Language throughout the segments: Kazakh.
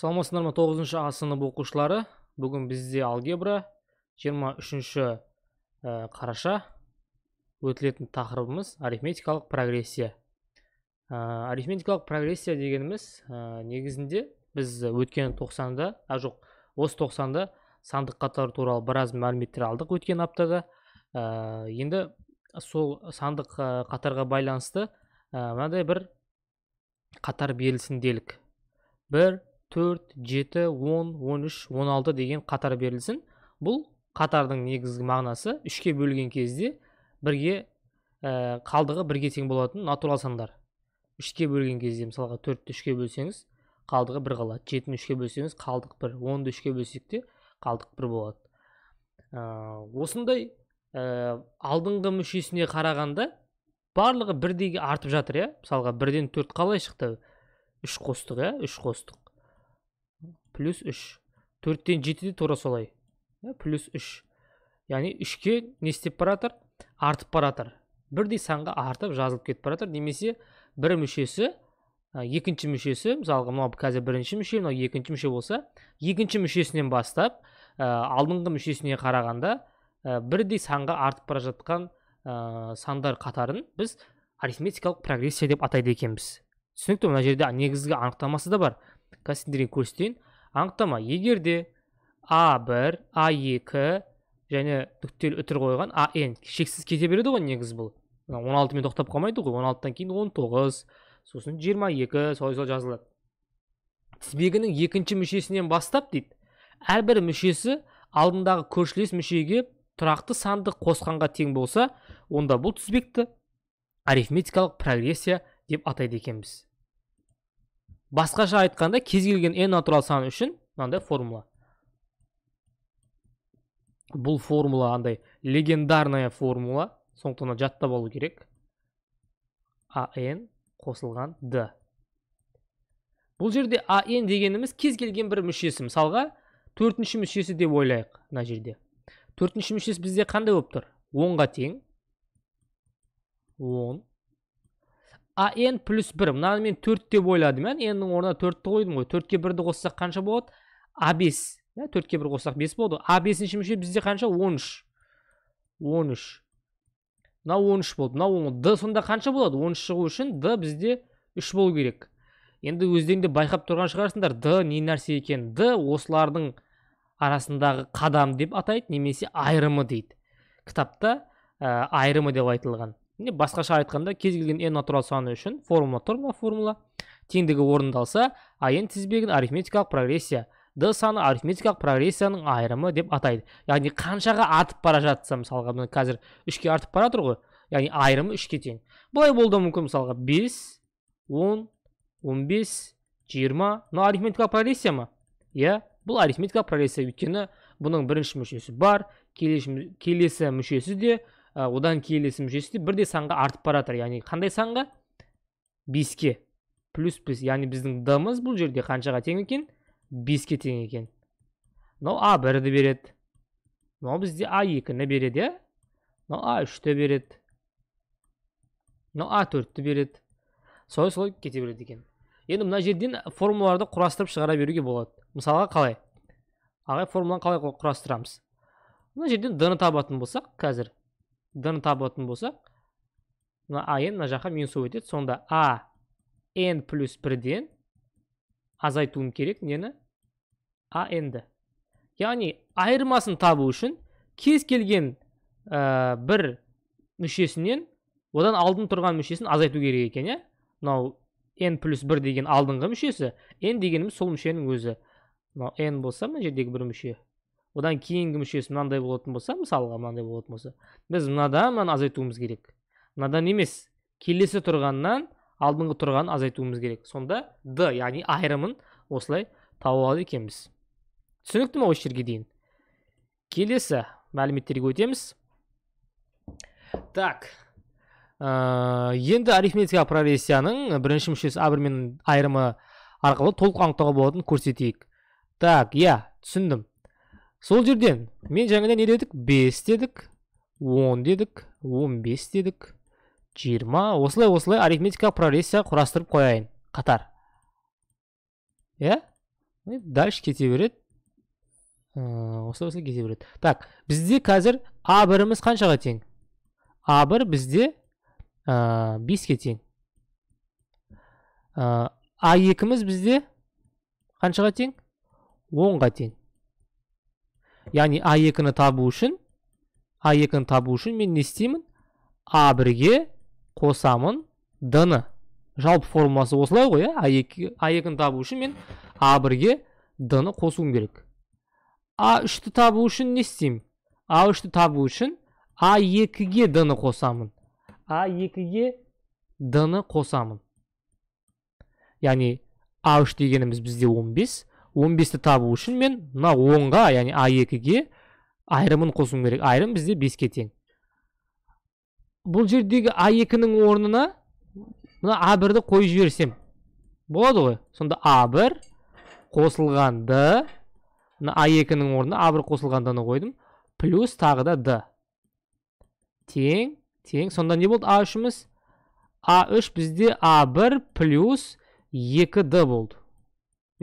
саламатсыздар ма тоғызыншы а сынып оқушылары бүгін бізде алгебра 23 үшінші э, қараша өтілетін тақырыбымыз арифметикалық прогрессия э, арифметикалық прогрессия дегеніміз э, негізінде біз өткен тоқсанда а жоқ осы тоқсанда сандық қатар туралы біраз мәліметтер алдық өткен аптада енді сол сандық қатарға байланысты мынандай бір қатар берілсін делік бір төрт жеті он он үш он алты деген қатар берілсін бұл қатардың негізгі мағынасы үшке бөлген кезде бірге ә, қалдығы бірге тең болатын натурал сандар үшке бөлген кезде мысалға төртті үшке бөлсеңіз қалдығы бір қалады жетіні үшке бөлсеңіз қалдық бір онды үшке бөлсек те қалдық бір болады ә, осындай ә, алдыңғы мүшесіне қарағанда барлығы бірдей артып жатыр иә мысалға бірден төрт қалай шықты үш қостық иә үш қостық плюс үш төрттен жетіде тура солай э, плюс 3 яғни үшке не істеп бара жатыр артып бара жатыр бірдей санға артып жазылып кетіп бара жатыр немесе бір мүшесі екінші мүшесі мысалға мынау қазір бірінші мүше мынау екінші мүше болса екінші мүшесінен бастап ә, алдыңғы мүшесіне қарағанда ә, бірдей санға артып бара жатқан ә, сандар қатарын біз арифметикалық прогрессия деп атайды екенбіз түсінікті мына жерде негізгі анықтамасы да бар қазір сендерге көрсетейін анықтама егер де а1 а2 және нүктелі үтір қойған ан шексіз кете береді ғой негізі бұл 16-мен тоқтап қалмайды ғой 16-тан кейін 19 сосын 22 солай солай жазылады тізбегінің екінші мүшесінен бастап дейді әрбір мүшесі алдындағы көршілес мүшеге тұрақты санды қосқанға тең болса онда бұл тізбекті арифметикалық прогрессия деп атайды екенбіз басқаша айтқанда кез келген n натурал саны үшін мынандай формула бұл формула андай легендарная формула сондықтан жаттап алу керек ан қосылған д бұл жерде ан дегеніміз кез келген бір мүшесі мысалға төртінші мүшесі деп ойлайық мына жерде төртінші мүшесі бізде қандай болып тұр онға тең 10 а n плюс бір мынаны мен төрт деп ойладым иә нің орнына төртті қойдым ғой төртке бірді қоссақ қанша болады а бес иә төртке бір қоссақ бес болады а бесінші мүше бізде қанша он үш он үш мынау он үш болды мынау он д сонда қанша болады он үш шығу үшін д бізде үш болу керек енді өздерің де байқап тұрған шығарсыңдар д не нәрсе екен д осылардың арасындағы қадам деп атайды немесе айырымы дейді кітапта ә, айырымы деп айтылған басқаша айтқанда кез келген n натурал саны үшін формула торма формула теңдігі орындалса n тізбегін арифметикалық прогрессия д саны арифметикалық прогрессияның айырымы деп атайды яғни қаншаға артып бара жатса мысалға міне қазір үшке артып бара жатыр ғой яғни айырымы үшке тең былай болды мүмкін мысалға бес он он бес жиырма мынау арифметикалық прогрессия ма иә бұл арифметикалық прогрессия өйткені бұның бірінші мүшесі бар келесі мүшесі де Э, одан келесі мүшесі бірде санға артып бара жатыр яғни қандай санға беске плюс бес яғни біздің дымыз бұл жерде қаншаға тең екен беске тең екен мынау а бірді береді мынау бізде а екіні береді иә мынау а үшті береді мынау а төртті береді солай солай кете береді екен енді мына жерден формулаларды құрастырып шығара беруге болады мысалға қалай ағай формуланы қалай құрастырамыз мына жерден д ны табатын болсақ қазір ны табатын болсақ мына а н мына жаққа минус болып өтеді сонда а н плюс бірден азайтуым керек нені а нді яғни айырмасын табу үшін кез келген ә, бір мүшесінен одан алдын тұрған мүшесін азайту керек екен иә мынау n плюс бір деген алдыңғы мүшесі n дегеніміз сол мүшенің өзі мынау n болса мына жердегі бір мүше одан кейінгі мүшесі мынандай болатын болса мысалға мынандай болатын болса біз мынадан мынаны азайтуымыз керек мынадан емес келесі тұрғаннан алдыңғы тұрғанын азайтуымыз керек сонда д яғни айрымын осылай тауып алады екенбіз түсінікті ма осы жерге дейін келесі мәліметтерге өтеміз так ә, енді арифметикалық прогрессияның бірінші мүшесі а бірмен айырымы арқылы толық анықтауға болатынын көрсетейік так иә түсіндім сол жерден мен жаңада не дедік 5 дедік 10 дедік 15 дедік 20 осылай осылай арифметикалық прогрессия құрастырып қояйын қатар иә дальше кете береді осылай осылай кете береді так бізде қазір а біріміз қаншаға тең а бір бізде беске тең а екіміз бізде қаншаға тең онға тең яғни а екіні табу үшін а екіні табу үшін мен не істеймін а бірге қосамын д ны жалпы формуласы осылай ғой иә а екіні табу үшін мен а бірге д ны қосуым керек а үшті табу үшін не істеймін а үшті табу үшін а екіге д ны қосамын а екіге д ны қосамын яғни а үш дегеніміз бізде 15 15-ті табу үшін мен мына 10-ға яғни а2-ге айырымын қосуым керек айырым бізде 5-ке тең бұл жердегі а2-нің орнына мына а1-ді қойып жіберсем болады ғой сонда а1 қосылған қосылғанды мына а2-нің орнына а1 қосылғандыны қойдым плюс тағы да д тең тең сонда не болды а3-іміз а3 бізде а1 плюс 2d болды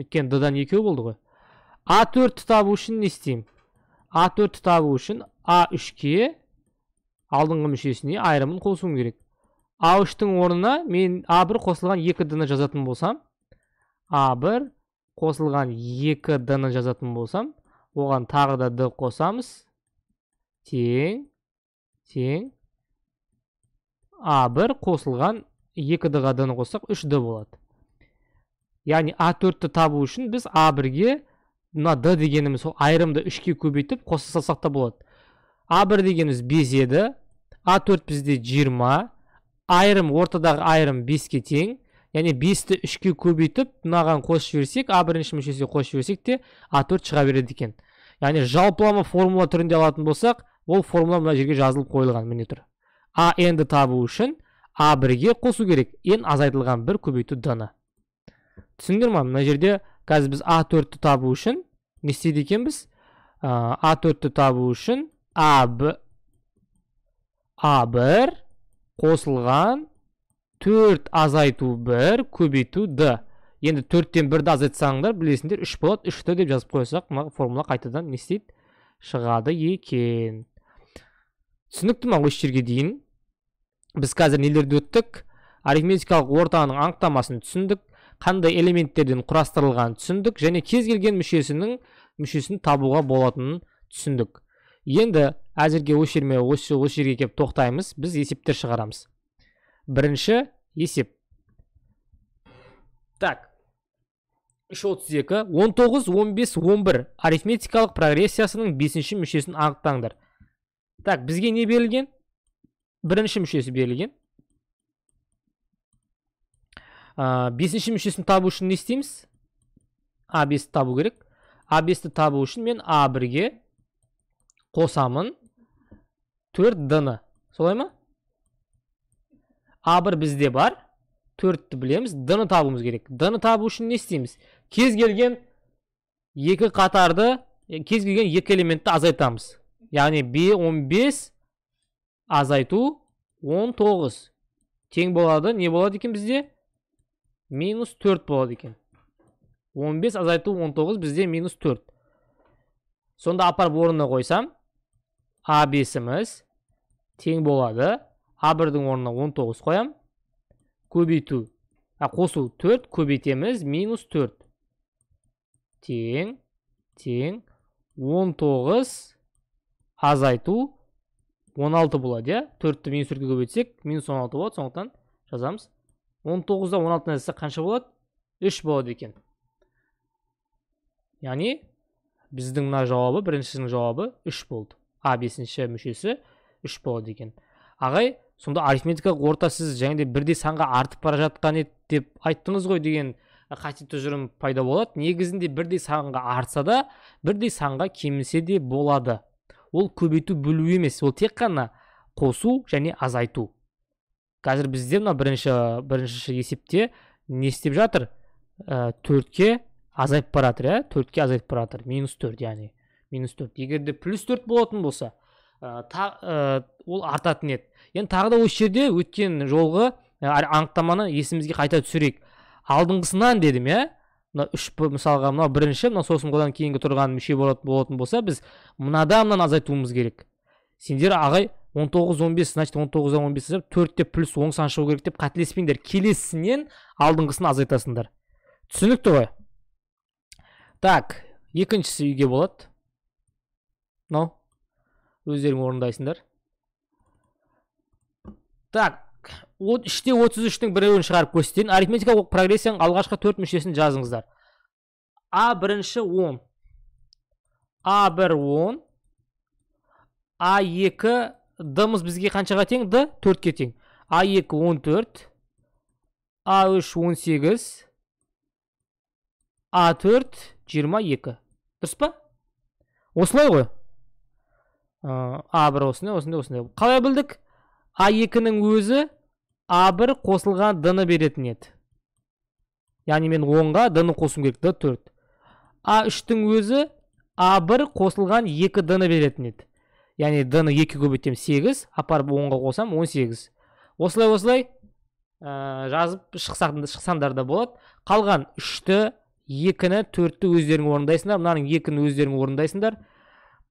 өйткені д дан екеу болды ғой а төртті табу үшін не істеймін а төртті табу үшін а үшке алдыңғы мүшесіне айырымын қосуым керек а үштің орнына мен а бір қосылған екі д ны жазатын болсам а бір қосылған екі д ны жазатын болсам оған тағы да д қосамыз тең тең а бір қосылған екі д ға д ны қоссақ үш д болады яғни а төртті табу үшін біз а бірге мына д дегеніміз сол айырымды үшке көбейтіп қоса салсақ та болады а бір дегеніміз бес еді а төрт бізде жиырма айырым ортадағы айырым беске тең яғни бесті үшке көбейтіп мынаған қосып жіберсек а бірінші мүшесіне қосып жіберсек те а төрт шыға береді екен яғни жалпылама формула түрінде алатын болсақ ол формула мына жерге жазылып қойылған міне тұр а нді табу үшін а бірге қосу керек н азайтылған бір көбейту д ны түсіндіңдер ма мына жерде қазір біз а төртті табу үшін не істейді екенбіз а төртті табу үшін а а бір қосылған төрт азайту бір көбейту д енді төрттен бірді азайтсаңдар білесіңдер үш болады үшті деп жазып қойсақ мына формула қайтадан не істейді шығады екен түсінікті ма осы жерге дейін біз қазір нелерді өттік арифметикалық ортаның анықтамасын түсіндік қандай элементтерден құрастырылғанын түсіндік және кез келген мүшесінің мүшесін табуға болатынын түсіндік енді әзірге осы жерме осы осы жерге келіп тоқтаймыз біз есептер шығарамыз бірінші есеп так он 19 15 11 арифметикалық прогрессиясының бесінші мүшесін анықтаңдар так бізге не берілген бірінші мүшесі берілген ә, бесінші мүшесін табу үшін не істейміз а бесті табу керек а бесті табу үшін мен а бірге қосамын төрт д ны солай ма а бір бізде бар төртті білеміз д ны табуымыз керек д ны табу үшін не істейміз кез келген екі қатарды кез келген екі элементті азайтамыз яғни б бес азайту он тоғыз тең болады не болады екен бізде минус 4 болады екен 15 азайту 19 бізде минус 4 сонда апар орнына қойсам а 5 тең болады а 1-дің орнына 19 қойам. көбейту а қосу 4 көбейтеміз минус 4 тең тең 19 азайту 16 болады 4-ті иә? минус 4-ке көбейтсек минус 16 болады сондықтан жазамыз он тоғыздан он алтыны жазсақ қанша болады үш болады екен яғни біздің мына жауабы біріншісінің жауабы үш болды а бесінші мүшесі үш болады екен ағай сонда арифметикалық орта сіз және де бірдей санға артып бара жатқан еді деп айттыңыз ғой деген қате тұжырым пайда болады негізінде бірдей санға артса да бірдей санға кемісе де болады ол көбейту бөлу емес ол тек қана қосу және азайту қазір бізде мына бірінші бірінші есепте не істеп жатыр ә, төртке азайып бара жатыр иә төртке азайып бара жатыр минус төрт яғни минус төрт егер де плюс төрт болатын болса ә, та, ә, ол артатын еді енді тағы да осы жерде өткен жолғы ә, анықтаманы есімізге қайта түсірейік алдыңғысынан дедім иә мына үш мысалға мынау бірінші мынау сосын одан кейінгі тұрған мүше болатын болса біз мынадан мынаны азайтуымыз керек сендер ағай он тоғыз он бес значит 19 он бес жасап төртте плюс оң сан шығу керек деп қателеспеңдер келесінен алдыңғысын азайтасыңдар түсінікті ғой так екіншісі үйге болады мынау өздерің орындайсыңдар так от үште отыз үштің біреуін шығарып көрсетейін арифметикалық прогрессияның алғашқы төрт мүшесін жазыңыздар а бірінші он а бір он а екі дымыз бізге қаншаға тең д төртке тең а екі он төрт а үш он сегіз а төрт жиырма екі дұрыс па осылай ғой а бір осындай осындай осындай қалай білдік а екінің өзі а бір қосылған д ны беретін еді яғни мен онға д ны қосуым керек д төрт а үштің өзі а бір қосылған екі д ны беретін еді яғни д ны екі көбейтемін сегіз апарып онға қосам он сегіз осылай осылай ә, жазып шықсаңдар да болады қалған үшті екіні төртті өздерің орындайсыңдар мынаның екіні өздерің орындайсыңдар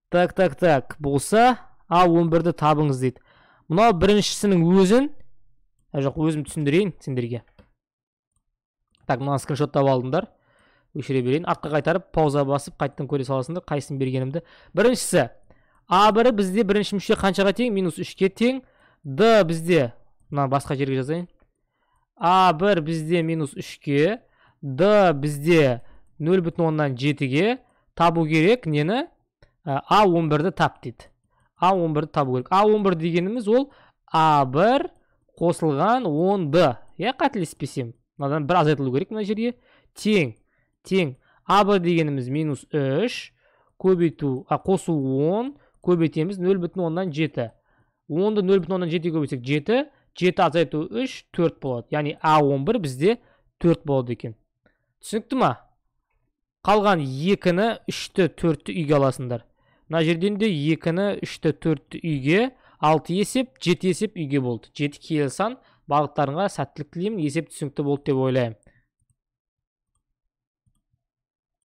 так так так болса а 11-ді табыңыз дейді мынау біріншісінің өзін ә, жоқ өзім түсіндірейін сендерге так мынаны скриншоттап алдыңдар өшіре берейін артқа қайтарып пауза басып қайтадан көре саласыңдар қайсысын бергенімді біріншісі а бірі бізде бірінші мүше қаншаға тең минус үшке тең д бізде мына басқа жерге жазайын а бір бізде минус үшке д бізде нөл бүтін оннан жетіге табу керек нені ә, а он бірді тап дейді а он бірді табу керек а он бір дегеніміз ол а бір қосылған он д иә қателеспесем мынадан бір азайтылу керек мына жерге тең тең а бір дегеніміз минус үш көбейту а қосу он көбейтеміз нөл бүтін оннан жеті онды нөл бүтін оннан жетіге көбейтсек жеті жеті азайту үш төрт болады яғни а он бір бізде төрт болады екен түсінікті ма қалған екіні үшті төртті үйге аласыңдар мына жерден де екіні үшті төртті үйге алты есеп жеті есеп үйге болды жеті киелі сан бағыттарыңа сәттілік тілеймін есеп түсінікті болды деп ойлаймын